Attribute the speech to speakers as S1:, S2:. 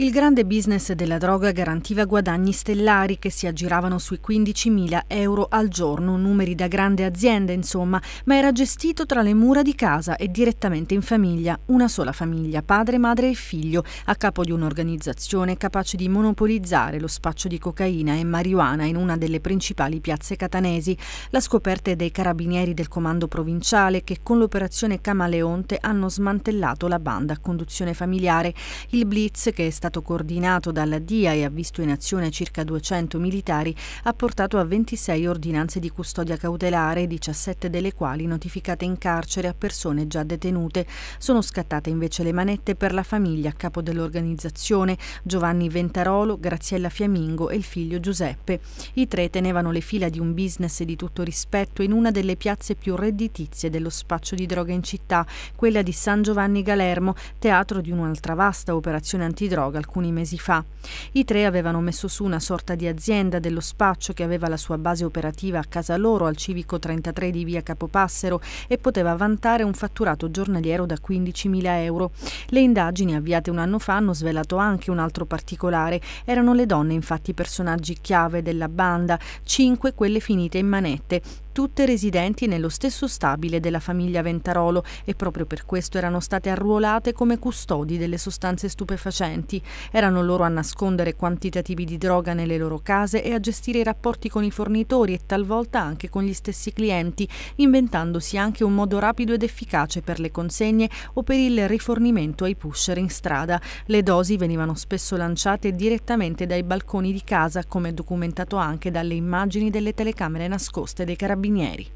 S1: Il grande business della droga garantiva guadagni stellari che si aggiravano sui 15.000 euro al giorno, numeri da grande azienda insomma, ma era gestito tra le mura di casa e direttamente in famiglia, una sola famiglia, padre, madre e figlio, a capo di un'organizzazione capace di monopolizzare lo spaccio di cocaina e marijuana in una delle principali piazze catanesi. La scoperta è dei carabinieri del comando provinciale che con l'operazione Camaleonte hanno smantellato la banda a conduzione familiare. Il blitz che è stato stato coordinato dalla DIA e ha visto in azione circa 200 militari, ha portato a 26 ordinanze di custodia cautelare, 17 delle quali notificate in carcere a persone già detenute. Sono scattate invece le manette per la famiglia a capo dell'organizzazione Giovanni Ventarolo, Graziella Fiammingo e il figlio Giuseppe. I tre tenevano le fila di un business di tutto rispetto in una delle piazze più redditizie dello spaccio di droga in città, quella di San Giovanni Galermo, teatro di un'altra vasta operazione antidroga alcuni mesi fa. I tre avevano messo su una sorta di azienda dello spaccio che aveva la sua base operativa a casa loro al civico 33 di via Capopassero e poteva vantare un fatturato giornaliero da 15.000 euro. Le indagini avviate un anno fa hanno svelato anche un altro particolare. Erano le donne infatti personaggi chiave della banda, 5 quelle finite in manette, tutte residenti nello stesso stabile della famiglia Ventarolo e proprio per questo erano state arruolate come custodi delle sostanze stupefacenti. Erano loro a nascondere quantitativi di droga nelle loro case e a gestire i rapporti con i fornitori e talvolta anche con gli stessi clienti, inventandosi anche un modo rapido ed efficace per le consegne o per il rifornimento ai pusher in strada. Le dosi venivano spesso lanciate direttamente dai balconi di casa, come documentato anche dalle immagini delle telecamere nascoste dei carabinieri carabinieri.